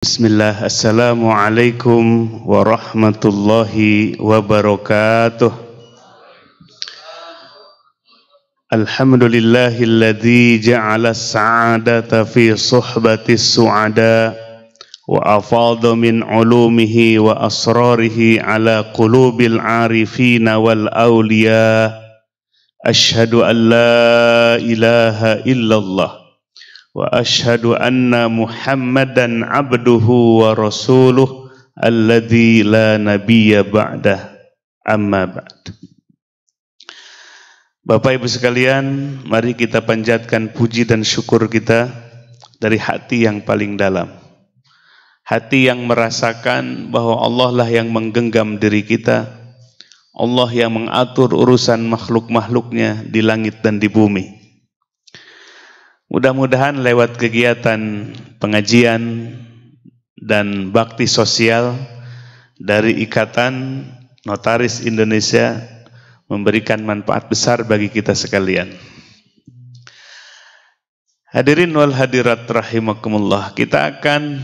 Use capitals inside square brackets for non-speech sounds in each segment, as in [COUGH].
Bismillah, Assalamualaikum warahmatullahi wabarakatuh Alhamdulillahilladzi ja'ala sa'adata fi suhbati su'ada wa afadu min ulumihi wa asrarihi ala qulubil arifina wal awliya Ashhadu an la ilaha illallah واشهد ان محمدا عبده ورسوله الذي لا نبي بعده amma ba'd Bapak Ibu sekalian, mari kita panjatkan puji dan syukur kita dari hati yang paling dalam. Hati yang merasakan bahwa Allah lah yang menggenggam diri kita. Allah yang mengatur urusan makhluk-makhluknya di langit dan di bumi. Mudah-mudahan lewat kegiatan pengajian dan bakti sosial dari Ikatan Notaris Indonesia memberikan manfaat besar bagi kita sekalian. Hadirin wal hadirat rahimakumullah, kita akan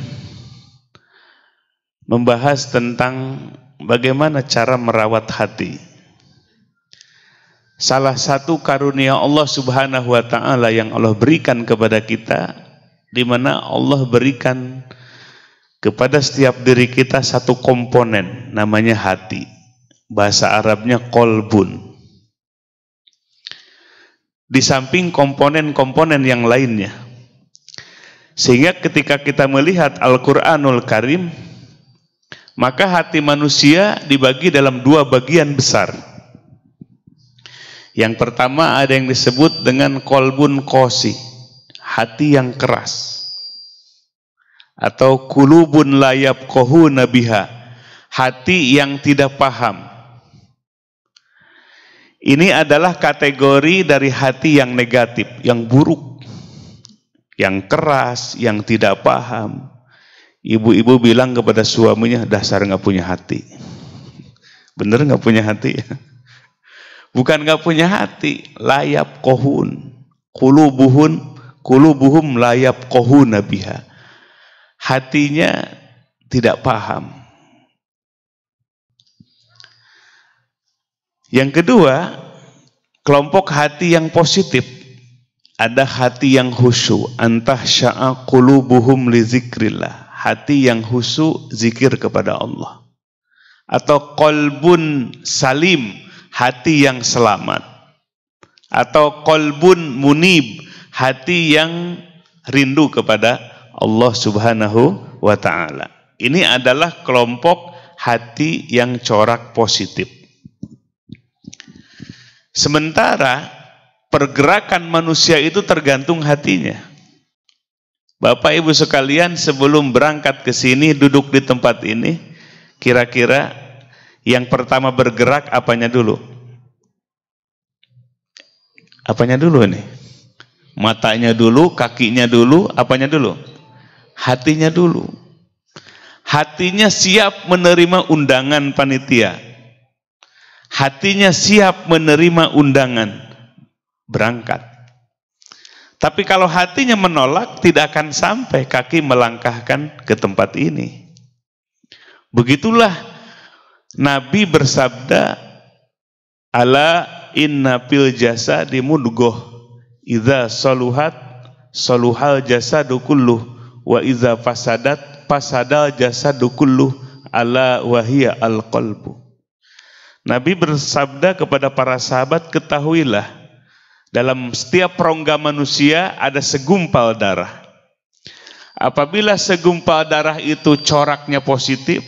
membahas tentang bagaimana cara merawat hati salah satu karunia Allah Subhanahu wa taala yang Allah berikan kepada kita di mana Allah berikan kepada setiap diri kita satu komponen namanya hati. Bahasa Arabnya kolbun. Di samping komponen-komponen yang lainnya. Sehingga ketika kita melihat Al-Qur'anul Karim, maka hati manusia dibagi dalam dua bagian besar yang pertama ada yang disebut dengan kolbun kosi, hati yang keras. Atau kulubun layab kohu nabiha, hati yang tidak paham. Ini adalah kategori dari hati yang negatif, yang buruk, yang keras, yang tidak paham. Ibu-ibu bilang kepada suaminya, dasar nggak punya hati. Bener nggak punya hati ya? Bukan nggak punya hati, layap kohun. Kulubuhun, kulubuhum layap kohun Nabiha, Hatinya tidak paham. Yang kedua, kelompok hati yang positif. Ada hati yang husu, antah sya'a kulubuhum li Hati yang husu zikir kepada Allah. Atau kolbun salim, hati yang selamat. Atau kolbun munib, hati yang rindu kepada Allah subhanahu wa ta'ala. Ini adalah kelompok hati yang corak positif. Sementara pergerakan manusia itu tergantung hatinya. Bapak Ibu sekalian sebelum berangkat ke sini duduk di tempat ini kira-kira yang pertama bergerak apanya dulu? Apanya dulu nih? Matanya dulu, kakinya dulu, apanya dulu? Hatinya dulu. Hatinya siap menerima undangan panitia. Hatinya siap menerima undangan. Berangkat. Tapi kalau hatinya menolak, tidak akan sampai kaki melangkahkan ke tempat ini. Begitulah Nabi bersabda, "Ala inna fil jasadi mudghah idza saluhat saluhal jasa kulluh wa idza fasadat fasadal jasa kulluh ala wahia al qalbu." Nabi bersabda kepada para sahabat, "Ketahuilah, dalam setiap rongga manusia ada segumpal darah. Apabila segumpal darah itu coraknya positif,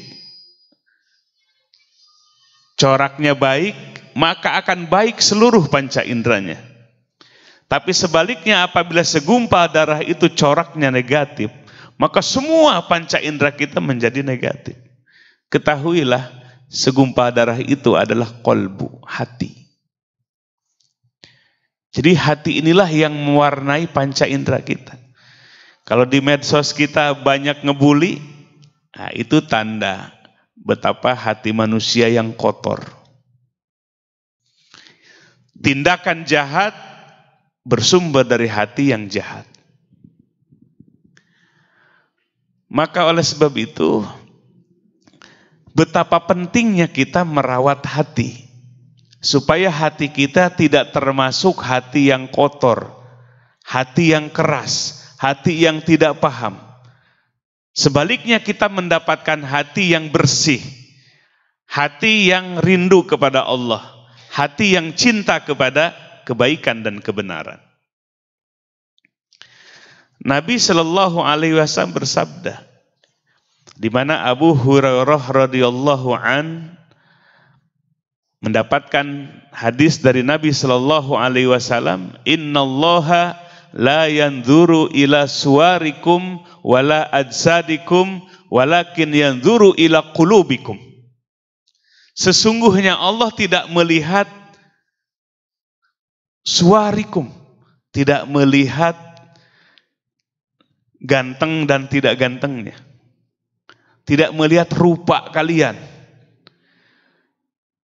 coraknya baik, maka akan baik seluruh panca inderanya. Tapi sebaliknya apabila segumpal darah itu coraknya negatif, maka semua panca indera kita menjadi negatif. Ketahuilah, segumpal darah itu adalah kolbu, hati. Jadi hati inilah yang mewarnai panca indera kita. Kalau di medsos kita banyak ngebully, nah itu tanda betapa hati manusia yang kotor. Tindakan jahat bersumber dari hati yang jahat. Maka oleh sebab itu, betapa pentingnya kita merawat hati. Supaya hati kita tidak termasuk hati yang kotor, hati yang keras, hati yang tidak paham. Sebaliknya kita mendapatkan hati yang bersih, hati yang rindu kepada Allah, hati yang cinta kepada kebaikan dan kebenaran. Nabi Shallallahu Alaihi Wasallam bersabda, di mana Abu Hurairah radhiyallahu an mendapatkan hadis dari Nabi Shallallahu Alaihi Wasallam, Inna Allaha la yanzuru ila suarikum, wala ajsadikum walakin yanzuru ila qulubikum. Sesungguhnya Allah tidak melihat suarikum, tidak melihat ganteng dan tidak gantengnya. Tidak melihat rupa kalian.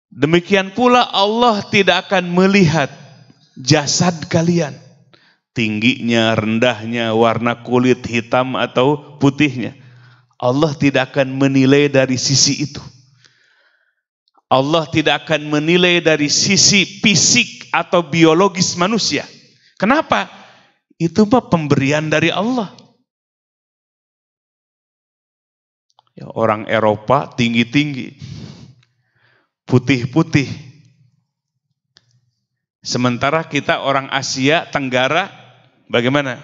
Demikian pula Allah tidak akan melihat jasad kalian tingginya, rendahnya, warna kulit hitam atau putihnya. Allah tidak akan menilai dari sisi itu. Allah tidak akan menilai dari sisi fisik atau biologis manusia. Kenapa? Itu mah pemberian dari Allah. Ya, orang Eropa tinggi-tinggi, putih-putih. Sementara kita orang Asia Tenggara Bagaimana?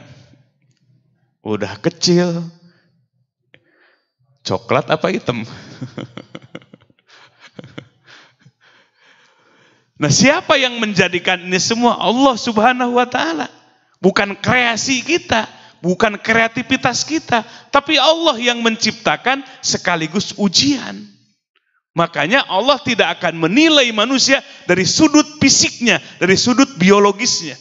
Udah kecil. Coklat apa hitam? [LAUGHS] nah siapa yang menjadikan ini semua? Allah subhanahu wa ta'ala. Bukan kreasi kita. Bukan kreativitas kita. Tapi Allah yang menciptakan sekaligus ujian. Makanya Allah tidak akan menilai manusia dari sudut fisiknya, dari sudut biologisnya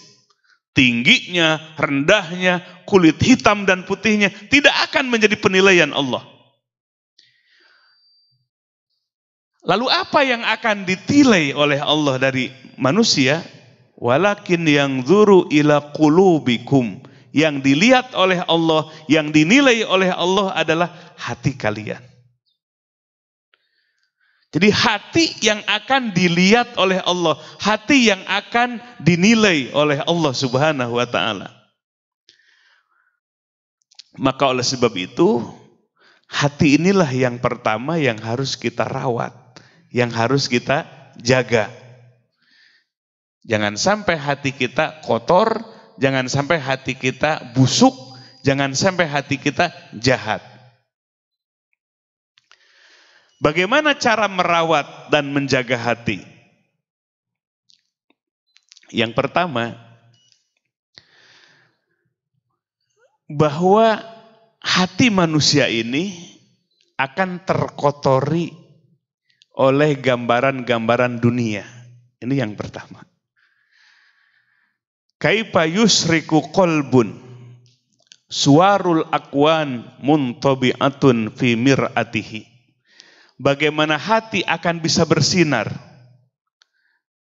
tingginya, rendahnya, kulit hitam dan putihnya tidak akan menjadi penilaian Allah. Lalu apa yang akan ditilai oleh Allah dari manusia? Walakin yang zuru ila kulubikum. Yang dilihat oleh Allah, yang dinilai oleh Allah adalah hati kalian. Jadi hati yang akan dilihat oleh Allah, hati yang akan dinilai oleh Allah Subhanahu wa taala. Maka oleh sebab itu, hati inilah yang pertama yang harus kita rawat, yang harus kita jaga. Jangan sampai hati kita kotor, jangan sampai hati kita busuk, jangan sampai hati kita jahat. Bagaimana cara merawat dan menjaga hati? Yang pertama, bahwa hati manusia ini akan terkotori oleh gambaran-gambaran dunia. Ini yang pertama. Kaifa yusriku kolbun suarul akwan muntobi'atun fi mir'atihi bagaimana hati akan bisa bersinar.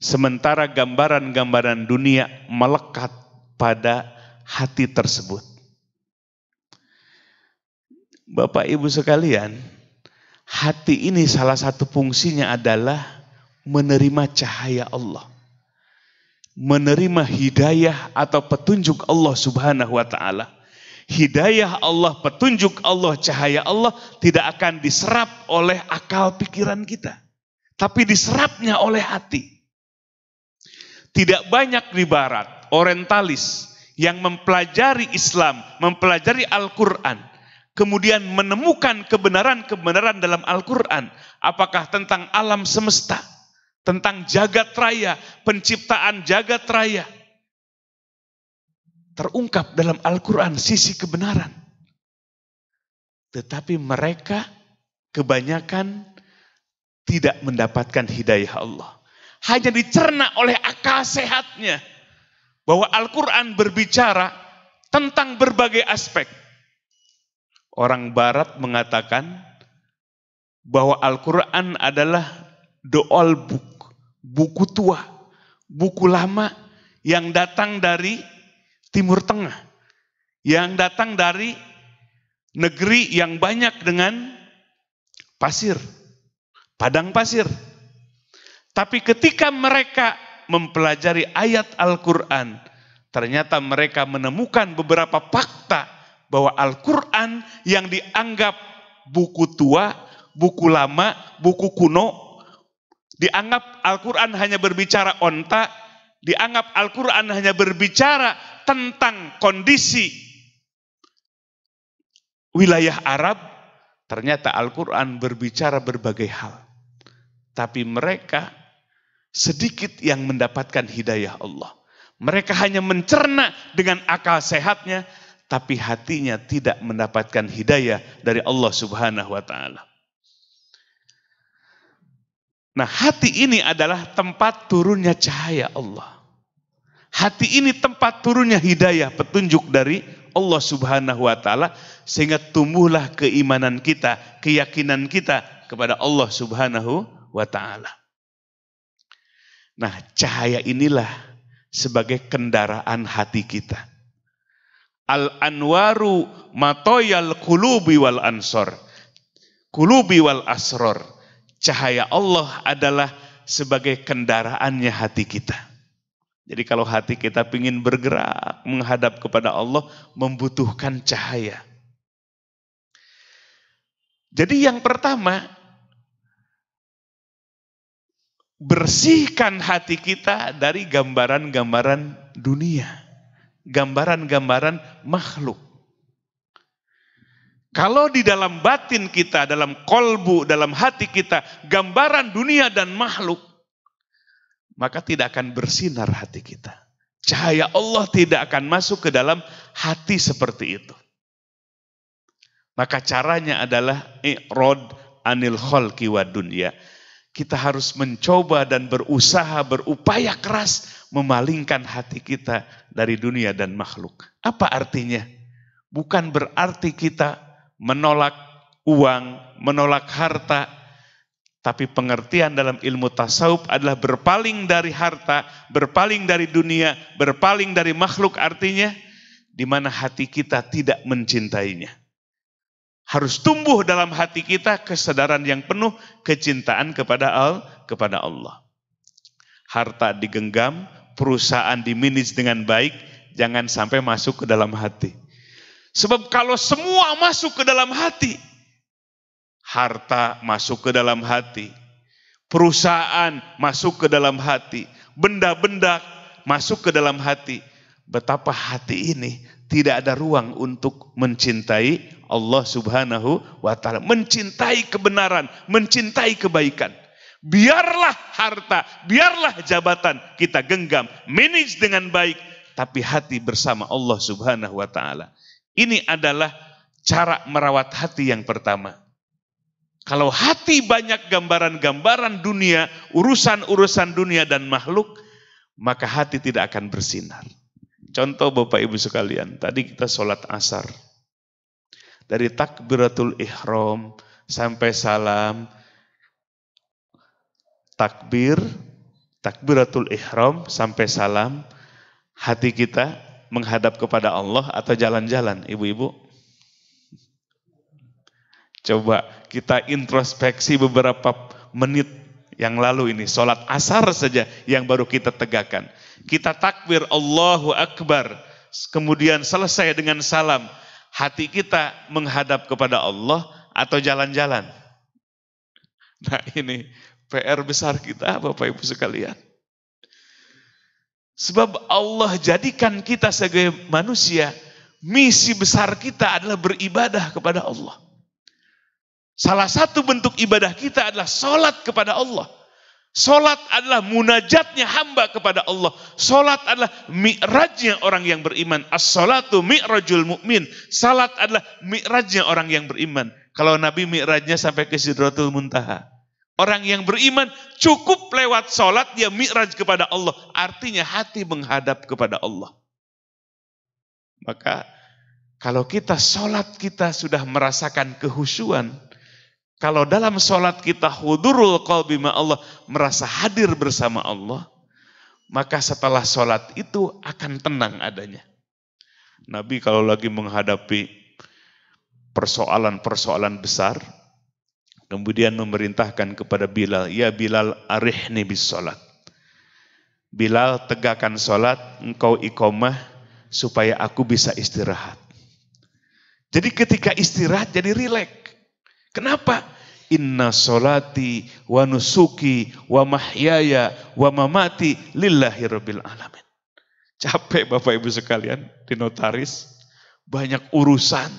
Sementara gambaran-gambaran dunia melekat pada hati tersebut. Bapak Ibu sekalian, hati ini salah satu fungsinya adalah menerima cahaya Allah. Menerima hidayah atau petunjuk Allah Subhanahu wa taala Hidayah Allah, petunjuk Allah, cahaya Allah tidak akan diserap oleh akal pikiran kita. Tapi diserapnya oleh hati. Tidak banyak di barat, orientalis yang mempelajari Islam, mempelajari Al-Quran, kemudian menemukan kebenaran-kebenaran dalam Al-Quran, apakah tentang alam semesta, tentang jagat raya, penciptaan jagat raya, terungkap dalam Al-Quran sisi kebenaran. Tetapi mereka kebanyakan tidak mendapatkan hidayah Allah. Hanya dicerna oleh akal sehatnya. Bahwa Al-Quran berbicara tentang berbagai aspek. Orang Barat mengatakan bahwa Al-Quran adalah the old book, buku tua, buku lama yang datang dari Timur Tengah yang datang dari negeri yang banyak dengan pasir, padang pasir. Tapi ketika mereka mempelajari ayat Al-Quran, ternyata mereka menemukan beberapa fakta bahwa Al-Quran yang dianggap buku tua, buku lama, buku kuno, dianggap Al-Quran hanya berbicara onta, dianggap Al-Quran hanya berbicara tentang kondisi wilayah Arab, ternyata Al-Quran berbicara berbagai hal. Tapi mereka sedikit yang mendapatkan hidayah Allah. Mereka hanya mencerna dengan akal sehatnya, tapi hatinya tidak mendapatkan hidayah dari Allah Subhanahu wa Ta'ala. Nah hati ini adalah tempat turunnya cahaya Allah. Hati ini tempat turunnya hidayah, petunjuk dari Allah subhanahu wa ta'ala. Sehingga tumbuhlah keimanan kita, keyakinan kita kepada Allah subhanahu wa ta'ala. Nah cahaya inilah sebagai kendaraan hati kita. Al-anwaru matoyal kulubi wal ansor. Kulubi wal asror cahaya Allah adalah sebagai kendaraannya hati kita. Jadi kalau hati kita ingin bergerak menghadap kepada Allah membutuhkan cahaya. Jadi yang pertama bersihkan hati kita dari gambaran-gambaran dunia, gambaran-gambaran makhluk. Kalau di dalam batin kita, dalam kolbu, dalam hati kita, gambaran dunia dan makhluk, maka tidak akan bersinar hati kita. Cahaya Allah tidak akan masuk ke dalam hati seperti itu. Maka caranya adalah i'rod anil kholki wa dunya. Kita harus mencoba dan berusaha, berupaya keras memalingkan hati kita dari dunia dan makhluk. Apa artinya? Bukan berarti kita menolak uang, menolak harta, tapi pengertian dalam ilmu tasawuf adalah berpaling dari harta, berpaling dari dunia, berpaling dari makhluk artinya di mana hati kita tidak mencintainya. Harus tumbuh dalam hati kita kesadaran yang penuh kecintaan kepada Allah, kepada Allah. Harta digenggam, perusahaan diminis dengan baik, jangan sampai masuk ke dalam hati. Sebab kalau semua masuk ke dalam hati, harta masuk ke dalam hati, perusahaan masuk ke dalam hati, benda-benda masuk ke dalam hati. Betapa hati ini tidak ada ruang untuk mencintai Allah Subhanahu wa taala, mencintai kebenaran, mencintai kebaikan. Biarlah harta, biarlah jabatan kita genggam, manage dengan baik, tapi hati bersama Allah Subhanahu wa taala. Ini adalah cara merawat hati yang pertama. Kalau hati banyak gambaran-gambaran dunia, urusan-urusan dunia dan makhluk, maka hati tidak akan bersinar. Contoh Bapak Ibu sekalian, tadi kita sholat asar. Dari takbiratul ihram sampai salam, takbir, takbiratul ihram sampai salam, hati kita menghadap kepada Allah atau jalan-jalan, ibu-ibu? Coba kita introspeksi beberapa menit yang lalu ini, sholat asar saja yang baru kita tegakkan. Kita takbir Allahu Akbar, kemudian selesai dengan salam. Hati kita menghadap kepada Allah atau jalan-jalan. Nah ini PR besar kita Bapak Ibu sekalian. Sebab Allah jadikan kita sebagai manusia, misi besar kita adalah beribadah kepada Allah. Salah satu bentuk ibadah kita adalah sholat kepada Allah. Sholat adalah munajatnya hamba kepada Allah. Sholat adalah mi'rajnya orang yang beriman. As-sholatu mi'rajul mu'min. Salat adalah mi'rajnya orang yang beriman. Kalau Nabi mi'rajnya sampai ke Sidratul Muntaha. Orang yang beriman cukup lewat sholat dia mi'raj kepada Allah. Artinya hati menghadap kepada Allah. Maka kalau kita sholat kita sudah merasakan kehusuan. Kalau dalam sholat kita hudurul qalbi Allah merasa hadir bersama Allah. Maka setelah sholat itu akan tenang adanya. Nabi kalau lagi menghadapi persoalan-persoalan besar, Kemudian memerintahkan kepada Bilal, "Ya Bilal, arihni bis solat. Bilal tegakkan solat, engkau ikomah supaya aku bisa istirahat. Jadi ketika istirahat jadi rileks. Kenapa? Inna solati wa nusuki wa mahyaya wa mamati lillahi rabbil alamin. Capek Bapak Ibu sekalian di notaris, banyak urusan.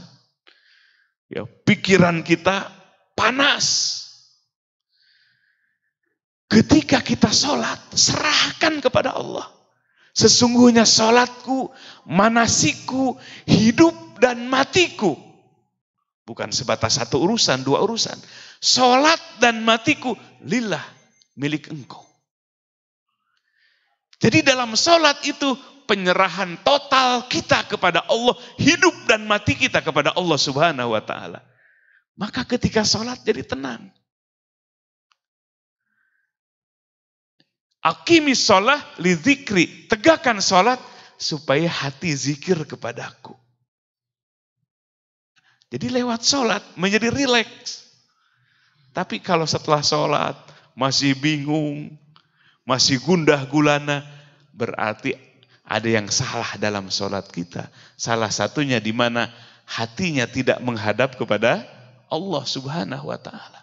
Ya, pikiran kita panas. Ketika kita sholat, serahkan kepada Allah. Sesungguhnya sholatku, manasiku, hidup dan matiku. Bukan sebatas satu urusan, dua urusan. Sholat dan matiku, lillah milik engkau. Jadi dalam sholat itu penyerahan total kita kepada Allah, hidup dan mati kita kepada Allah subhanahu wa ta'ala. Maka ketika sholat jadi tenang. Akimi sholat zikri. Tegakkan sholat supaya hati zikir kepadaku. Jadi lewat sholat menjadi rileks. Tapi kalau setelah sholat masih bingung, masih gundah gulana, berarti ada yang salah dalam sholat kita. Salah satunya di mana hatinya tidak menghadap kepada Allah Subhanahu wa taala.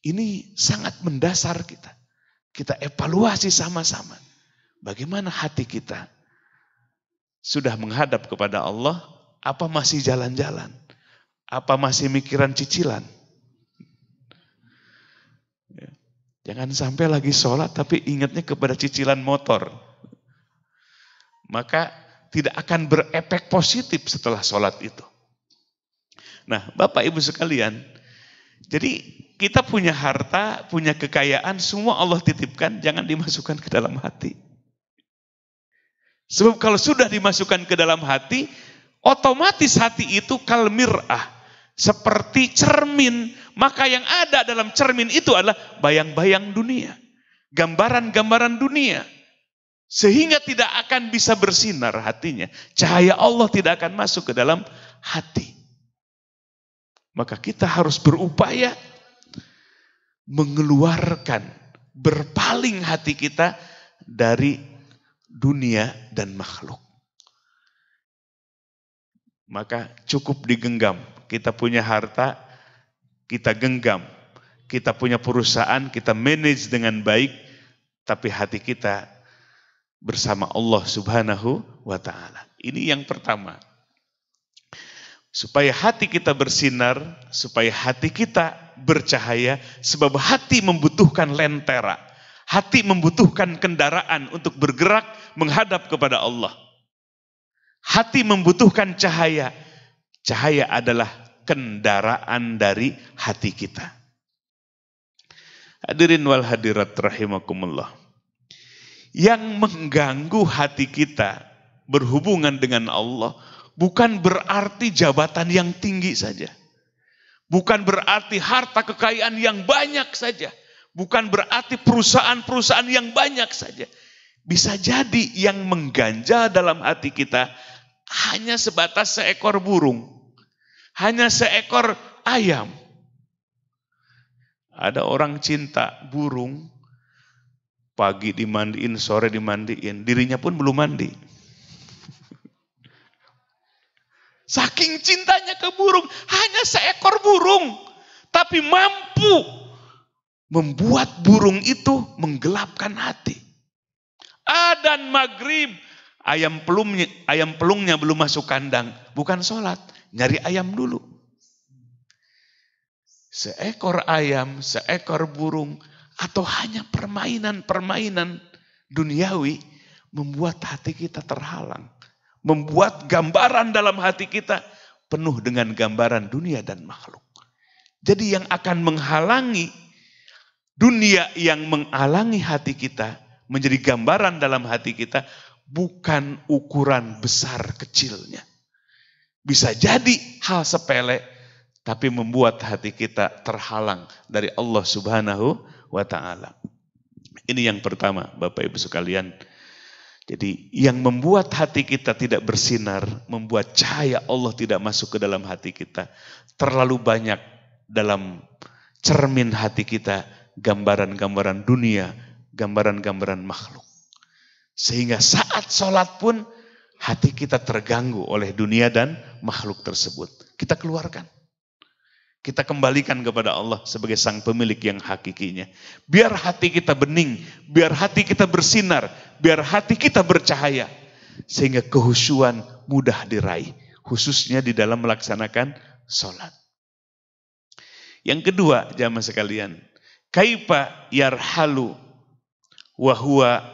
Ini sangat mendasar kita. Kita evaluasi sama-sama. Bagaimana hati kita sudah menghadap kepada Allah, apa masih jalan-jalan? Apa masih mikiran cicilan? Ya. Jangan sampai lagi sholat tapi ingatnya kepada cicilan motor. Maka tidak akan berefek positif setelah sholat itu. Nah, Bapak Ibu sekalian, jadi kita punya harta, punya kekayaan, semua Allah titipkan, jangan dimasukkan ke dalam hati. Sebab kalau sudah dimasukkan ke dalam hati, otomatis hati itu kalmirah, seperti cermin. Maka yang ada dalam cermin itu adalah bayang-bayang dunia, gambaran-gambaran dunia. Sehingga tidak akan bisa bersinar hatinya. Cahaya Allah tidak akan masuk ke dalam hati. Maka kita harus berupaya mengeluarkan, berpaling hati kita dari dunia dan makhluk. Maka cukup digenggam. Kita punya harta, kita genggam. Kita punya perusahaan, kita manage dengan baik. Tapi hati kita bersama Allah subhanahu wa ta'ala. Ini yang pertama supaya hati kita bersinar, supaya hati kita bercahaya, sebab hati membutuhkan lentera. Hati membutuhkan kendaraan untuk bergerak menghadap kepada Allah. Hati membutuhkan cahaya. Cahaya adalah kendaraan dari hati kita. Hadirin wal hadirat rahimakumullah. Yang mengganggu hati kita berhubungan dengan Allah bukan berarti jabatan yang tinggi saja. Bukan berarti harta kekayaan yang banyak saja. Bukan berarti perusahaan-perusahaan yang banyak saja. Bisa jadi yang mengganjal dalam hati kita hanya sebatas seekor burung. Hanya seekor ayam. Ada orang cinta burung, pagi dimandiin, sore dimandiin, dirinya pun belum mandi. Saking cintanya ke burung, hanya seekor burung, tapi mampu membuat burung itu menggelapkan hati. Adan maghrib, ayam pelungnya, ayam pelungnya belum masuk kandang, bukan sholat, nyari ayam dulu. Seekor ayam, seekor burung, atau hanya permainan-permainan duniawi membuat hati kita terhalang membuat gambaran dalam hati kita penuh dengan gambaran dunia dan makhluk. Jadi yang akan menghalangi dunia yang menghalangi hati kita menjadi gambaran dalam hati kita bukan ukuran besar kecilnya. Bisa jadi hal sepele tapi membuat hati kita terhalang dari Allah Subhanahu wa taala. Ini yang pertama, Bapak Ibu sekalian. Jadi yang membuat hati kita tidak bersinar, membuat cahaya Allah tidak masuk ke dalam hati kita. Terlalu banyak dalam cermin hati kita gambaran-gambaran dunia, gambaran-gambaran makhluk. Sehingga saat sholat pun hati kita terganggu oleh dunia dan makhluk tersebut. Kita keluarkan. Kita kembalikan kepada Allah sebagai sang pemilik yang hakikinya. Biar hati kita bening, biar hati kita bersinar, biar hati kita bercahaya. Sehingga kehusuan mudah diraih. Khususnya di dalam melaksanakan sholat. Yang kedua jamaah sekalian. kaipa yarhalu wahua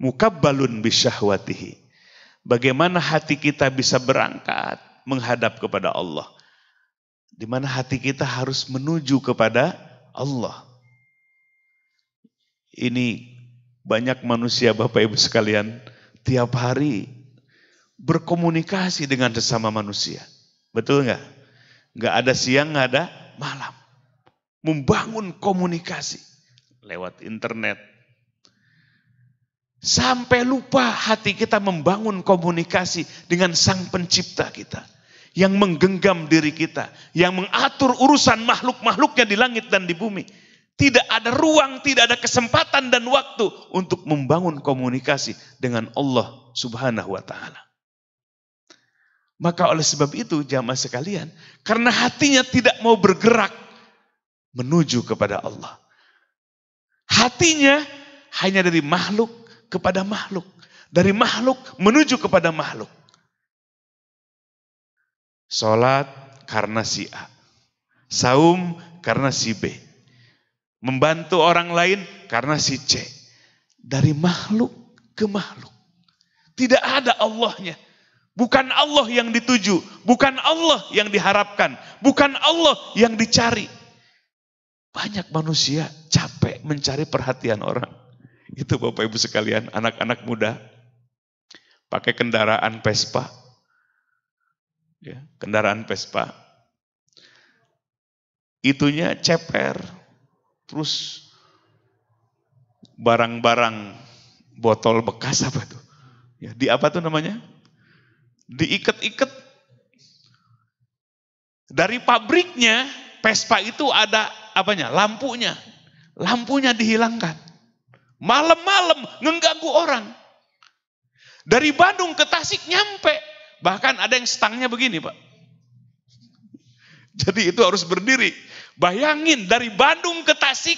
mukabbalun bisyahwatihi. Bagaimana hati kita bisa berangkat menghadap kepada Allah di mana hati kita harus menuju kepada Allah. Ini banyak manusia Bapak Ibu sekalian tiap hari berkomunikasi dengan sesama manusia. Betul nggak? Nggak ada siang, nggak ada malam. Membangun komunikasi lewat internet. Sampai lupa hati kita membangun komunikasi dengan sang pencipta kita yang menggenggam diri kita, yang mengatur urusan makhluk-makhluknya di langit dan di bumi. Tidak ada ruang, tidak ada kesempatan dan waktu untuk membangun komunikasi dengan Allah Subhanahu wa taala. Maka oleh sebab itu jamaah sekalian, karena hatinya tidak mau bergerak menuju kepada Allah. Hatinya hanya dari makhluk kepada makhluk, dari makhluk menuju kepada makhluk. Sholat karena si A. Saum karena si B. Membantu orang lain karena si C. Dari makhluk ke makhluk. Tidak ada Allahnya. Bukan Allah yang dituju, bukan Allah yang diharapkan, bukan Allah yang dicari. Banyak manusia capek mencari perhatian orang. Itu Bapak Ibu sekalian, anak-anak muda pakai kendaraan Vespa, ya, kendaraan Vespa, itunya ceper, terus barang-barang botol bekas apa tuh? Ya, di apa tuh namanya? Diikat-ikat dari pabriknya Vespa itu ada apanya? Lampunya. Lampunya dihilangkan. Malam-malam ngeganggu orang. Dari Bandung ke Tasik nyampe Bahkan ada yang stangnya begini Pak. Jadi itu harus berdiri. Bayangin dari Bandung ke Tasik,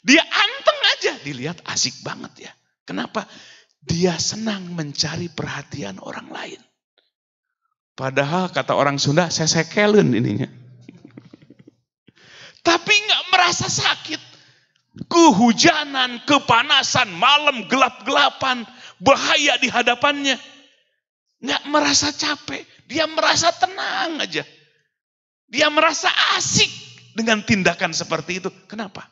dia anteng aja. Dilihat asik banget ya. Kenapa? Dia senang mencari perhatian orang lain. Padahal kata orang Sunda, saya sekelen ininya. [LAUGHS] Tapi nggak merasa sakit. Kehujanan, kepanasan, malam gelap-gelapan, bahaya di hadapannya nggak merasa capek, dia merasa tenang aja. Dia merasa asik dengan tindakan seperti itu. Kenapa?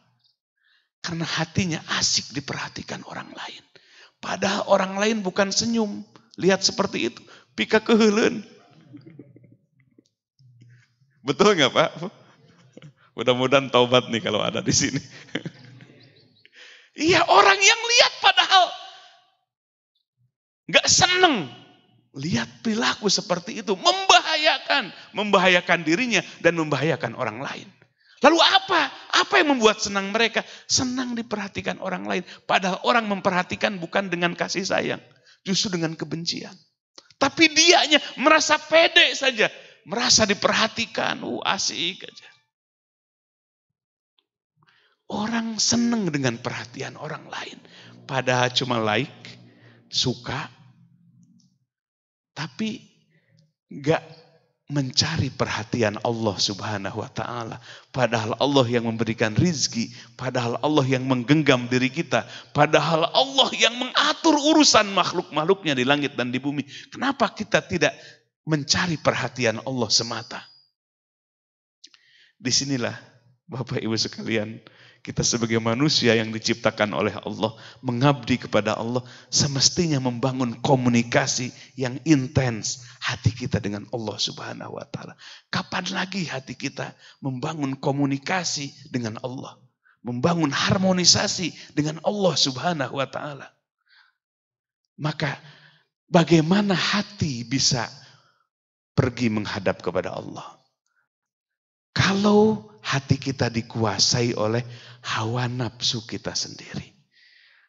Karena hatinya asik diperhatikan orang lain. Padahal orang lain bukan senyum. Lihat seperti itu. Pika kehelen. Betul nggak Pak? Mudah-mudahan taubat nih kalau ada di sini. Iya orang yang lihat padahal nggak seneng Lihat perilaku seperti itu membahayakan, membahayakan dirinya dan membahayakan orang lain. Lalu apa? Apa yang membuat senang mereka? Senang diperhatikan orang lain. Padahal orang memperhatikan bukan dengan kasih sayang, justru dengan kebencian. Tapi dianya merasa pede saja, merasa diperhatikan, uh asik aja. Orang senang dengan perhatian orang lain. Padahal cuma like, suka, tapi gak mencari perhatian Allah Subhanahu wa taala. Padahal Allah yang memberikan rizki, padahal Allah yang menggenggam diri kita, padahal Allah yang mengatur urusan makhluk-makhluknya di langit dan di bumi. Kenapa kita tidak mencari perhatian Allah semata? Disinilah Bapak Ibu sekalian, kita sebagai manusia yang diciptakan oleh Allah, mengabdi kepada Allah, semestinya membangun komunikasi yang intens hati kita dengan Allah Subhanahu wa taala. Kapan lagi hati kita membangun komunikasi dengan Allah? Membangun harmonisasi dengan Allah Subhanahu wa taala. Maka bagaimana hati bisa pergi menghadap kepada Allah? Kalau hati kita dikuasai oleh hawa nafsu kita sendiri.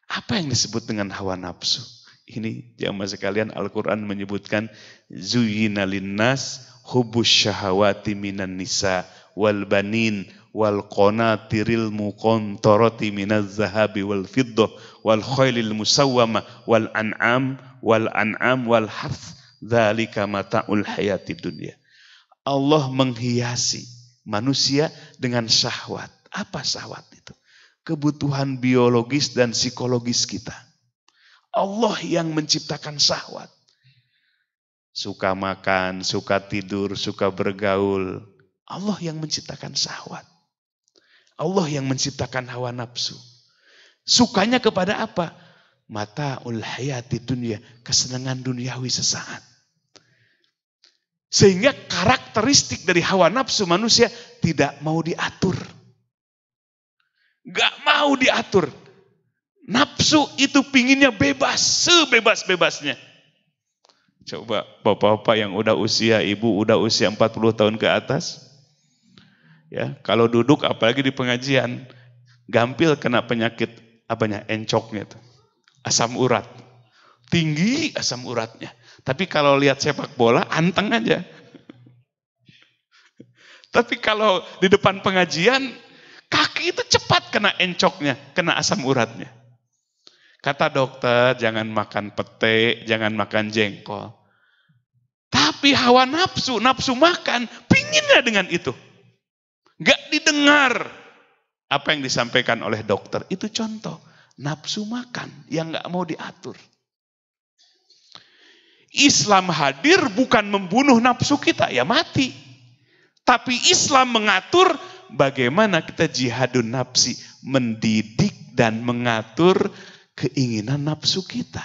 Apa yang disebut dengan hawa nafsu? Ini jamaah sekalian Al-Quran menyebutkan Zuyina linnas hubus syahawati minan nisa wal banin wal qanatiril muqantarati minaz zahabi wal fiddah wal khailil musawwama wal an'am wal an'am wal harth dzalika mataul hayati dunia. Allah menghiasi manusia dengan syahwat. Apa syahwat itu? Kebutuhan biologis dan psikologis kita. Allah yang menciptakan syahwat. Suka makan, suka tidur, suka bergaul. Allah yang menciptakan syahwat. Allah yang menciptakan hawa nafsu. Sukanya kepada apa? Mata ulhayati dunia, kesenangan duniawi sesaat. Sehingga karakteristik dari hawa nafsu manusia tidak mau diatur. Gak mau diatur. Nafsu itu pinginnya bebas, sebebas-bebasnya. Coba bapak-bapak yang udah usia, ibu udah usia 40 tahun ke atas. Ya, kalau duduk apalagi di pengajian, gampil kena penyakit apanya? Encoknya itu, Asam urat. Tinggi asam uratnya. Tapi kalau lihat sepak bola, anteng aja. Tapi kalau di depan pengajian, kaki itu cepat kena encoknya, kena asam uratnya. Kata dokter, jangan makan pete, jangan makan jengkol. Tapi hawa nafsu, nafsu makan, pinginnya dengan itu. Gak didengar apa yang disampaikan oleh dokter. Itu contoh, nafsu makan yang gak mau diatur. Islam hadir bukan membunuh nafsu kita, ya mati. Tapi Islam mengatur bagaimana kita jihadun nafsi, mendidik dan mengatur keinginan nafsu kita.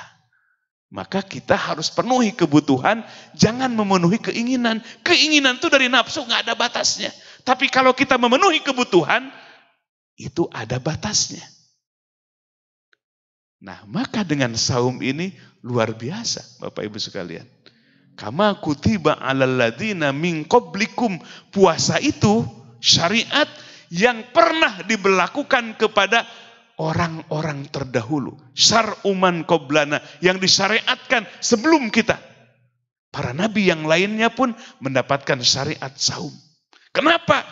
Maka kita harus penuhi kebutuhan, jangan memenuhi keinginan. Keinginan itu dari nafsu nggak ada batasnya. Tapi kalau kita memenuhi kebutuhan, itu ada batasnya. Nah, maka dengan saum ini luar biasa, Bapak Ibu sekalian. Kama kutiba alal ladina min qablikum puasa itu syariat yang pernah diberlakukan kepada orang-orang terdahulu. Syar'uman qoblana yang disyariatkan sebelum kita. Para nabi yang lainnya pun mendapatkan syariat saum. Kenapa?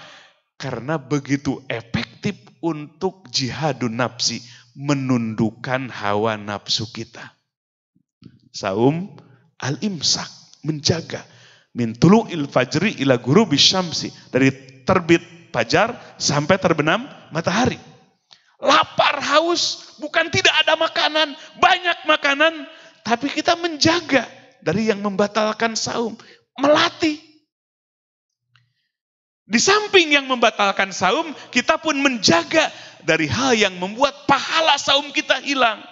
Karena begitu efektif untuk jihadun nafsi, menundukkan hawa nafsu kita. Saum al-imsak, menjaga. Min il fajri ila guru bisyamsi. Dari terbit fajar sampai terbenam matahari. Lapar, haus, bukan tidak ada makanan, banyak makanan, tapi kita menjaga dari yang membatalkan saum, melatih. Di samping yang membatalkan saum, kita pun menjaga dari hal yang membuat pahala saum kita hilang.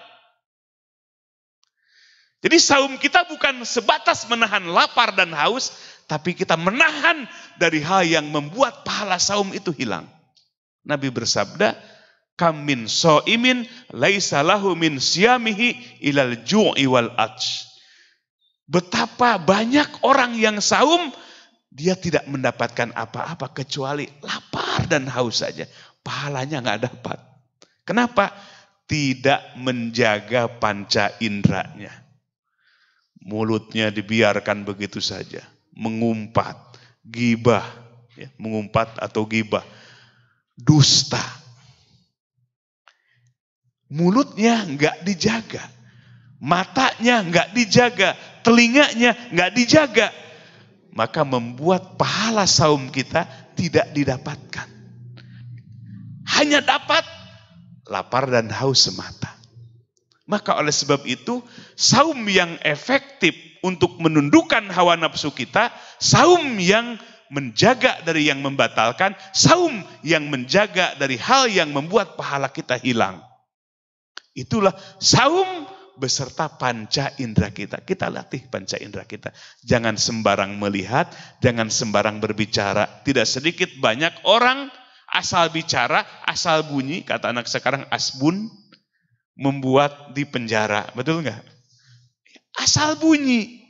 Jadi saum kita bukan sebatas menahan lapar dan haus, tapi kita menahan dari hal yang membuat pahala saum itu hilang. Nabi bersabda, kamin soimin laisalahu min siamihi ilal ju'i wal aj. Betapa banyak orang yang saum, dia tidak mendapatkan apa-apa kecuali lapar dan haus saja pahalanya nggak dapat. Kenapa? Tidak menjaga panca indranya. Mulutnya dibiarkan begitu saja. Mengumpat, gibah, ya, mengumpat atau gibah. Dusta. Mulutnya nggak dijaga. Matanya nggak dijaga. Telinganya nggak dijaga. Maka membuat pahala saum kita tidak didapatkan hanya dapat lapar dan haus semata. Maka oleh sebab itu, saum yang efektif untuk menundukkan hawa nafsu kita, saum yang menjaga dari yang membatalkan, saum yang menjaga dari hal yang membuat pahala kita hilang. Itulah saum beserta panca indera kita. Kita latih panca indera kita. Jangan sembarang melihat, jangan sembarang berbicara. Tidak sedikit banyak orang asal bicara, asal bunyi, kata anak sekarang asbun, membuat di penjara. Betul nggak? Asal bunyi.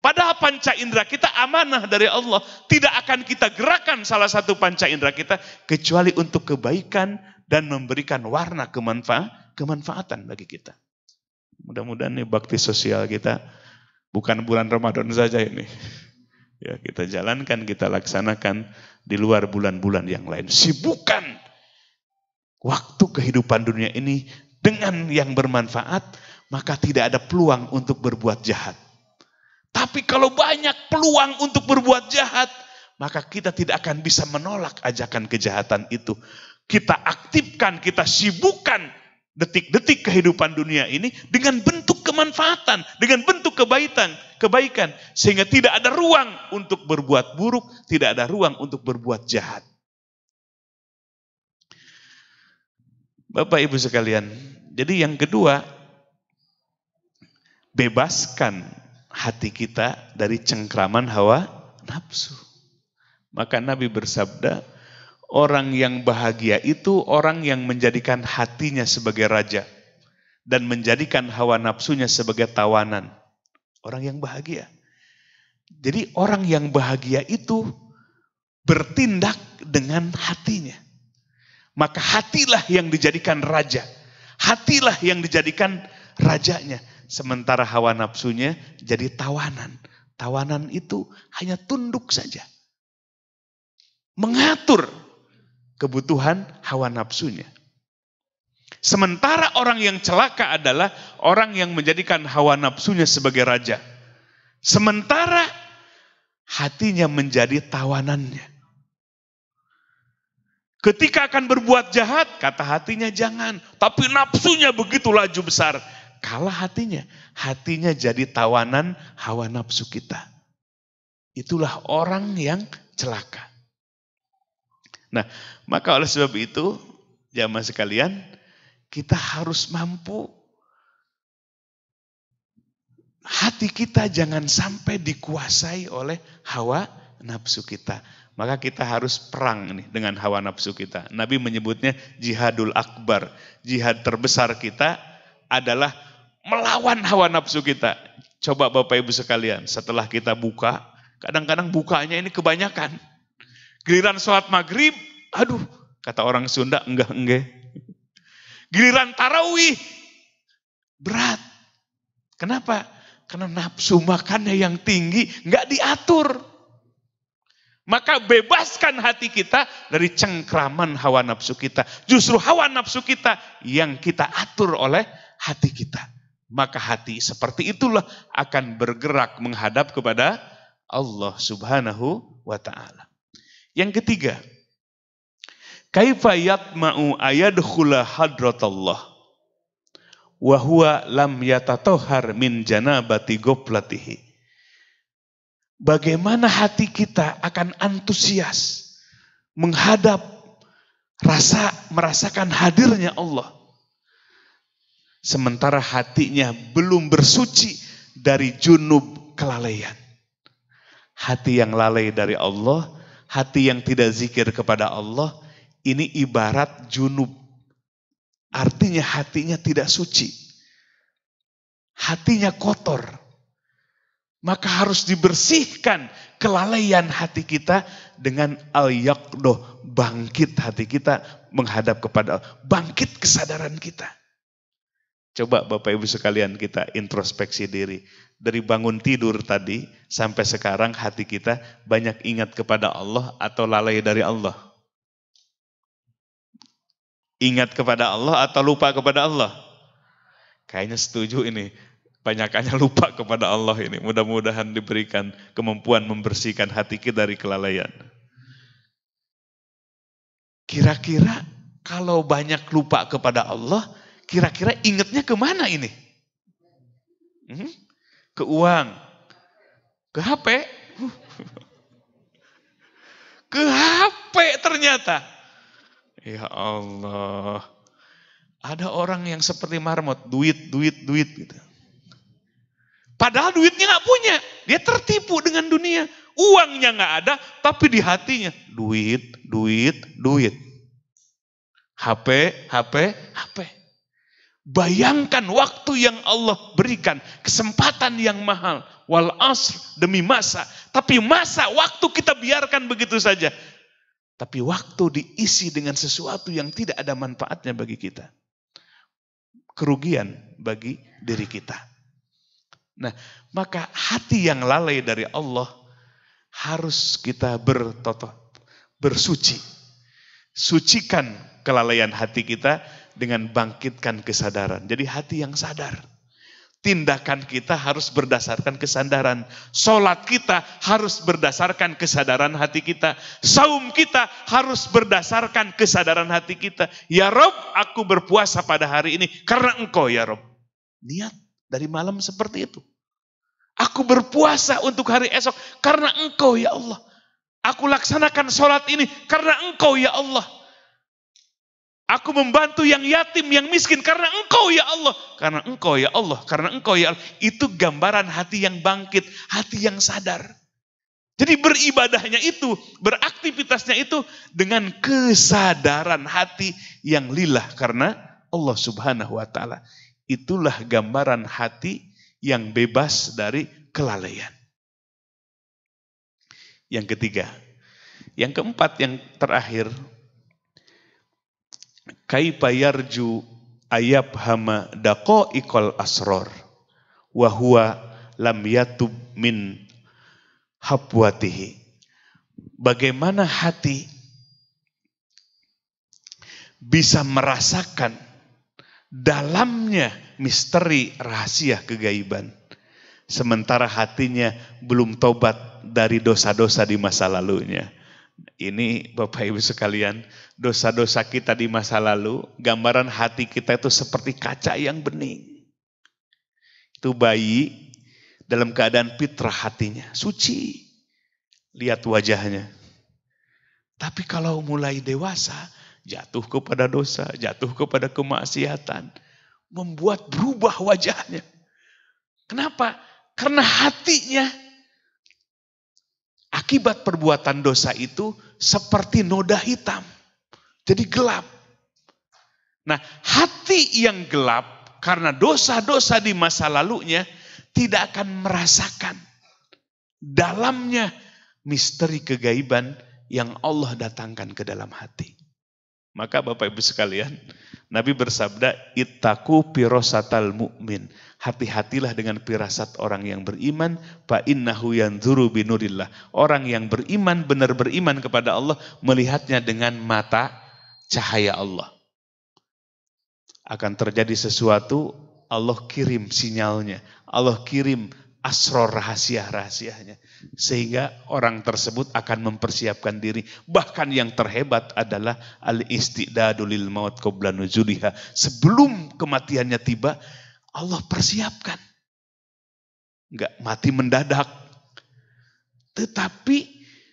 Padahal panca indera kita amanah dari Allah. Tidak akan kita gerakan salah satu panca indera kita kecuali untuk kebaikan dan memberikan warna kemanfa kemanfaatan bagi kita. Mudah-mudahan nih bakti sosial kita bukan bulan Ramadan saja ini. Ya, kita jalankan, kita laksanakan di luar bulan-bulan yang lain. Sibukan waktu kehidupan dunia ini dengan yang bermanfaat, maka tidak ada peluang untuk berbuat jahat. Tapi kalau banyak peluang untuk berbuat jahat, maka kita tidak akan bisa menolak ajakan kejahatan itu. Kita aktifkan, kita sibukan detik-detik kehidupan dunia ini dengan bentuk kemanfaatan, dengan bentuk kebaikan, kebaikan sehingga tidak ada ruang untuk berbuat buruk, tidak ada ruang untuk berbuat jahat. Bapak Ibu sekalian, jadi yang kedua bebaskan hati kita dari cengkraman hawa nafsu. Maka Nabi bersabda, orang yang bahagia itu orang yang menjadikan hatinya sebagai raja dan menjadikan hawa nafsunya sebagai tawanan. Orang yang bahagia. Jadi orang yang bahagia itu bertindak dengan hatinya. Maka hatilah yang dijadikan raja. Hatilah yang dijadikan rajanya. Sementara hawa nafsunya jadi tawanan. Tawanan itu hanya tunduk saja. Mengatur kebutuhan hawa nafsunya. Sementara orang yang celaka adalah orang yang menjadikan hawa nafsunya sebagai raja. Sementara hatinya menjadi tawanannya. Ketika akan berbuat jahat, kata hatinya jangan. Tapi nafsunya begitu laju besar. Kalah hatinya. Hatinya jadi tawanan hawa nafsu kita. Itulah orang yang celaka. Nah, maka oleh sebab itu, jamaah sekalian, kita harus mampu hati kita jangan sampai dikuasai oleh hawa nafsu kita. Maka kita harus perang nih dengan hawa nafsu kita. Nabi menyebutnya jihadul akbar. Jihad terbesar kita adalah melawan hawa nafsu kita. Coba Bapak Ibu sekalian, setelah kita buka, kadang-kadang bukanya ini kebanyakan. Giliran sholat maghrib, aduh, kata orang Sunda, enggak enggak Giliran tarawih berat. Kenapa? Karena nafsu makannya yang tinggi nggak diatur. Maka bebaskan hati kita dari cengkraman hawa nafsu kita. Justru hawa nafsu kita yang kita atur oleh hati kita. Maka hati seperti itulah akan bergerak menghadap kepada Allah Subhanahu wa taala. Yang ketiga, Kaifa yatma'u ayadkhula hadratallah wa huwa lam yatatohar min janabati goplatihi. Bagaimana hati kita akan antusias menghadap rasa merasakan hadirnya Allah. Sementara hatinya belum bersuci dari junub kelalaian. Hati yang lalai dari Allah, hati yang tidak zikir kepada Allah, ini ibarat junub. Artinya hatinya tidak suci. Hatinya kotor. Maka harus dibersihkan kelalaian hati kita dengan al yakdoh Bangkit hati kita menghadap kepada Allah. Bangkit kesadaran kita. Coba Bapak Ibu sekalian kita introspeksi diri. Dari bangun tidur tadi sampai sekarang hati kita banyak ingat kepada Allah atau lalai dari Allah ingat kepada Allah atau lupa kepada Allah? Kayaknya setuju ini. Banyakannya lupa kepada Allah ini. Mudah-mudahan diberikan kemampuan membersihkan hati kita dari kelalaian. Kira-kira kalau banyak lupa kepada Allah, kira-kira ingatnya kemana ini? Hmm? Ke uang, ke HP, [LAUGHS] ke HP ternyata. Ya Allah. Ada orang yang seperti marmot, duit, duit, duit gitu. Padahal duitnya nggak punya, dia tertipu dengan dunia. Uangnya nggak ada, tapi di hatinya duit, duit, duit. HP, HP, HP. Bayangkan waktu yang Allah berikan, kesempatan yang mahal, wal asr demi masa. Tapi masa waktu kita biarkan begitu saja. Tapi waktu diisi dengan sesuatu yang tidak ada manfaatnya bagi kita. Kerugian bagi diri kita. Nah, maka hati yang lalai dari Allah harus kita bertotot, bersuci. Sucikan kelalaian hati kita dengan bangkitkan kesadaran. Jadi hati yang sadar tindakan kita harus berdasarkan kesadaran, sholat kita harus berdasarkan kesadaran hati kita. Saum kita harus berdasarkan kesadaran hati kita. Ya Rob, aku berpuasa pada hari ini karena engkau ya Rob. Niat dari malam seperti itu. Aku berpuasa untuk hari esok karena engkau ya Allah. Aku laksanakan sholat ini karena engkau ya Allah. Aku membantu yang yatim, yang miskin karena engkau ya Allah. Karena engkau ya Allah, karena engkau ya Allah. Itu gambaran hati yang bangkit, hati yang sadar. Jadi beribadahnya itu, beraktivitasnya itu dengan kesadaran hati yang lillah karena Allah Subhanahu wa taala. Itulah gambaran hati yang bebas dari kelalaian. Yang ketiga, yang keempat yang terakhir kaifa yarju dako ikol asror wahua lam yatub min habwatihi bagaimana hati bisa merasakan dalamnya misteri rahasia kegaiban sementara hatinya belum tobat dari dosa-dosa di masa lalunya ini Bapak Ibu sekalian, dosa-dosa kita di masa lalu, gambaran hati kita itu seperti kaca yang bening. Itu bayi dalam keadaan fitrah hatinya, suci. Lihat wajahnya. Tapi kalau mulai dewasa, jatuh kepada dosa, jatuh kepada kemaksiatan, membuat berubah wajahnya. Kenapa? Karena hatinya Akibat perbuatan dosa itu seperti noda hitam. Jadi gelap. Nah, hati yang gelap karena dosa-dosa di masa lalunya tidak akan merasakan dalamnya misteri kegaiban yang Allah datangkan ke dalam hati. Maka Bapak Ibu sekalian, Nabi bersabda, "Itaku pirosatal mukmin." Hati-hatilah dengan pirasat orang yang beriman, fa innahu yanzuru binurillah. Orang yang beriman benar beriman kepada Allah melihatnya dengan mata cahaya Allah. Akan terjadi sesuatu, Allah kirim sinyalnya, Allah kirim asror rahasia-rahasianya. Sehingga orang tersebut akan mempersiapkan diri. Bahkan yang terhebat adalah al istidadulil maut qabla Sebelum kematiannya tiba, Allah persiapkan. Enggak mati mendadak. Tetapi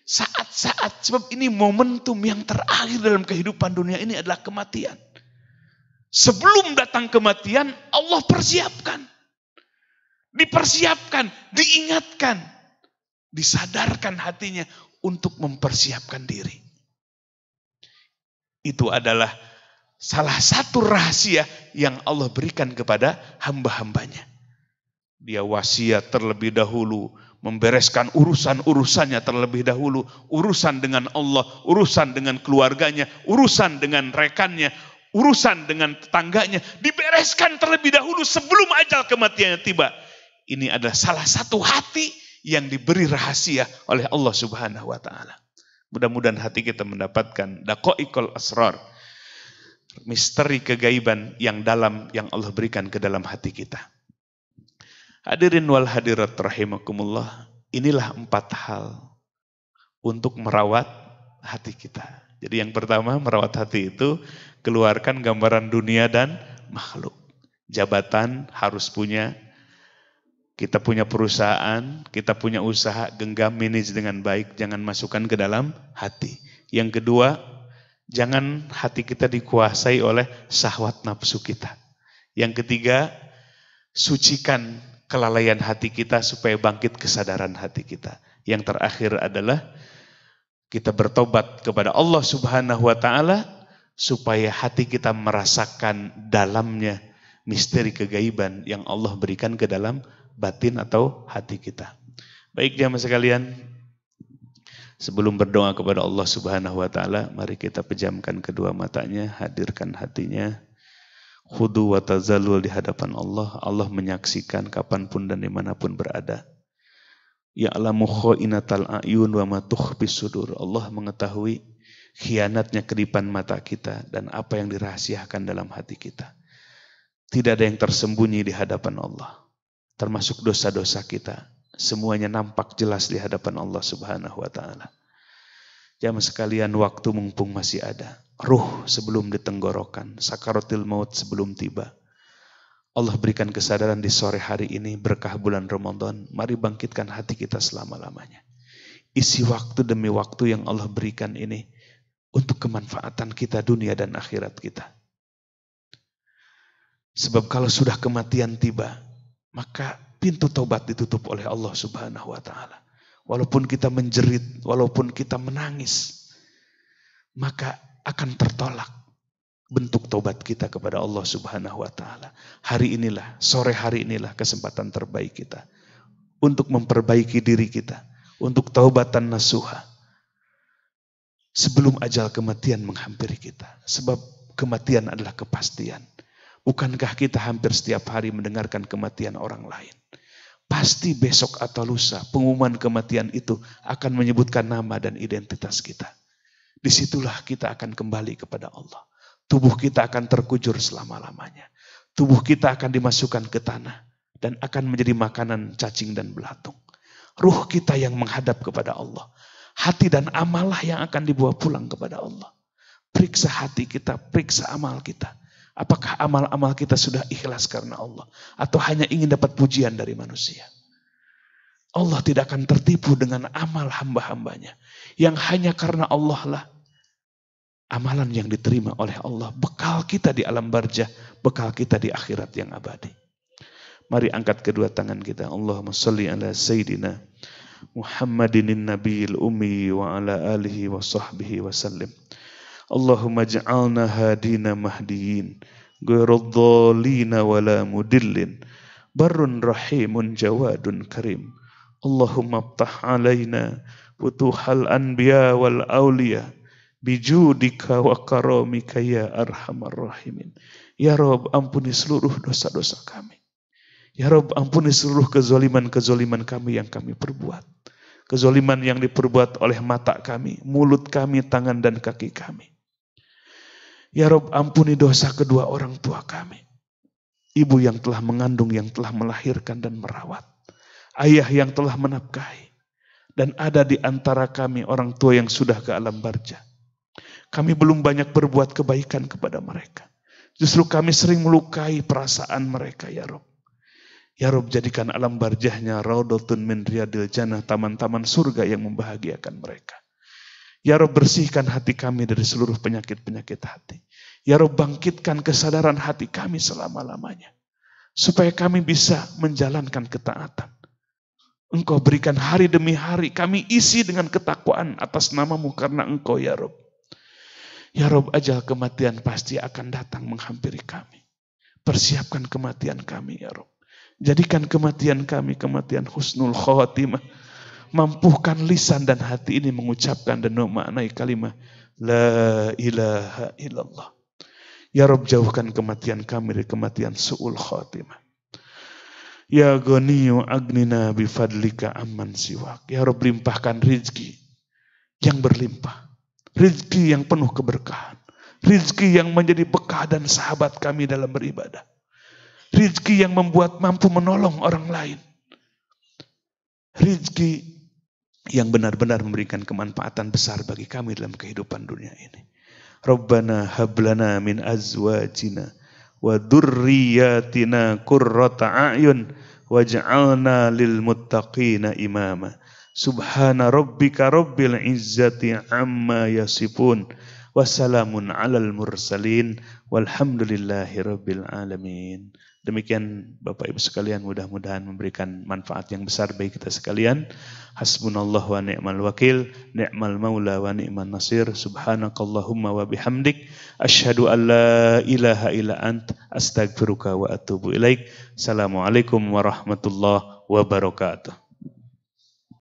saat-saat, sebab ini momentum yang terakhir dalam kehidupan dunia ini adalah kematian. Sebelum datang kematian, Allah persiapkan dipersiapkan, diingatkan, disadarkan hatinya untuk mempersiapkan diri. Itu adalah salah satu rahasia yang Allah berikan kepada hamba-hambanya. Dia wasiat terlebih dahulu, membereskan urusan-urusannya terlebih dahulu, urusan dengan Allah, urusan dengan keluarganya, urusan dengan rekannya, urusan dengan tetangganya, dibereskan terlebih dahulu sebelum ajal kematiannya tiba ini adalah salah satu hati yang diberi rahasia oleh Allah Subhanahu wa taala. Mudah-mudahan hati kita mendapatkan dakoikol asrar. Misteri kegaiban yang dalam yang Allah berikan ke dalam hati kita. Hadirin wal hadirat rahimakumullah. Inilah empat hal untuk merawat hati kita. Jadi yang pertama merawat hati itu keluarkan gambaran dunia dan makhluk. Jabatan harus punya kita punya perusahaan, kita punya usaha, genggam manage dengan baik, jangan masukkan ke dalam hati. Yang kedua, jangan hati kita dikuasai oleh sahwat nafsu kita. Yang ketiga, sucikan kelalaian hati kita supaya bangkit kesadaran hati kita. Yang terakhir adalah kita bertobat kepada Allah Subhanahu wa taala supaya hati kita merasakan dalamnya misteri kegaiban yang Allah berikan ke dalam batin atau hati kita. Baik jamaah sekalian, sebelum berdoa kepada Allah Subhanahu wa taala, mari kita pejamkan kedua matanya, hadirkan hatinya. Khudu wa tazalul di hadapan Allah. Allah menyaksikan kapanpun dan dimanapun berada. ya Ya'lamu khainatal a'yun wa ma tukhfis sudur. Allah mengetahui khianatnya kedipan mata kita dan apa yang dirahasiakan dalam hati kita. Tidak ada yang tersembunyi di hadapan Allah termasuk dosa-dosa kita. Semuanya nampak jelas di hadapan Allah Subhanahu wa taala. Jangan sekalian, waktu mumpung masih ada. Ruh sebelum ditenggorokan, sakaratil maut sebelum tiba. Allah berikan kesadaran di sore hari ini berkah bulan Ramadan. Mari bangkitkan hati kita selama-lamanya. Isi waktu demi waktu yang Allah berikan ini untuk kemanfaatan kita dunia dan akhirat kita. Sebab kalau sudah kematian tiba, maka pintu taubat ditutup oleh Allah Subhanahu wa taala. Walaupun kita menjerit, walaupun kita menangis, maka akan tertolak bentuk taubat kita kepada Allah Subhanahu wa taala. Hari inilah, sore hari inilah kesempatan terbaik kita untuk memperbaiki diri kita, untuk taubatan nasuha. Sebelum ajal kematian menghampiri kita, sebab kematian adalah kepastian. Bukankah kita hampir setiap hari mendengarkan kematian orang lain? Pasti besok atau lusa pengumuman kematian itu akan menyebutkan nama dan identitas kita. Disitulah kita akan kembali kepada Allah. Tubuh kita akan terkujur selama-lamanya. Tubuh kita akan dimasukkan ke tanah dan akan menjadi makanan cacing dan belatung. Ruh kita yang menghadap kepada Allah. Hati dan amalah yang akan dibawa pulang kepada Allah. Periksa hati kita, periksa amal kita Apakah amal-amal kita sudah ikhlas karena Allah? Atau hanya ingin dapat pujian dari manusia? Allah tidak akan tertipu dengan amal hamba-hambanya. Yang hanya karena Allah lah amalan yang diterima oleh Allah. Bekal kita di alam barjah, bekal kita di akhirat yang abadi. Mari angkat kedua tangan kita. Allahumma salli ala Sayyidina Muhammadinin Nabiil Ummi wa ala alihi wa sahbihi wa sallim. اللهم اجعلنا هادين مهديين غير الضالين ولا مدلين بر رحيم جواد كريم اللهم افتح علينا فتوح الأنبياء والأولياء bijudika wa karamika ya arhamar rahimin. Ya Rob, ampuni seluruh dosa-dosa kami. Ya Rob, ampuni seluruh kezoliman-kezoliman kami yang kami perbuat. Kezoliman yang diperbuat oleh mata kami, mulut kami, tangan dan kaki kami. Ya Rob ampuni dosa kedua orang tua kami. Ibu yang telah mengandung, yang telah melahirkan dan merawat. Ayah yang telah menafkahi. Dan ada di antara kami orang tua yang sudah ke alam barja. Kami belum banyak berbuat kebaikan kepada mereka. Justru kami sering melukai perasaan mereka ya Rob. Ya Rob jadikan alam barjahnya raudotun min riadil jannah taman-taman surga yang membahagiakan mereka. Ya Rob bersihkan hati kami dari seluruh penyakit-penyakit hati. Ya Rob bangkitkan kesadaran hati kami selama-lamanya. Supaya kami bisa menjalankan ketaatan. Engkau berikan hari demi hari kami isi dengan ketakwaan atas namamu karena engkau ya Rob. Ya Rob ajal kematian pasti akan datang menghampiri kami. Persiapkan kematian kami ya Rob. Jadikan kematian kami kematian husnul khotimah mampukan lisan dan hati ini mengucapkan dan memaknai kalimat La ilaha illallah. Ya Rob jauhkan kematian kami dari kematian su'ul khatimah. Ya goniyu agnina bifadlika aman siwak. Ya Rob limpahkan rizki yang berlimpah. Rizki yang penuh keberkahan. Rizki yang menjadi bekah dan sahabat kami dalam beribadah. Rizki yang membuat mampu menolong orang lain. Rizki yang benar-benar memberikan kemanfaatan besar bagi kami dalam kehidupan dunia ini. Rabbana hablana min azwajina wa durriyatina qurrata a'yun waj'alna lil muttaqina imama. Subhana rabbika rabbil izzati amma yasifun. Wassalamun alal mursalin. Walhamdulillahi rabbil alamin. Demikian Bapak Ibu sekalian mudah-mudahan memberikan manfaat yang besar bagi kita sekalian. Hasbunallah wa ni'mal wakil, ni'mal maula wa ni'mal nasir. Subhanakallahumma wa bihamdik, ashadu an la ilaha illa ant, astagfiruka wa atubu ilaik. Assalamualaikum warahmatullahi wabarakatuh.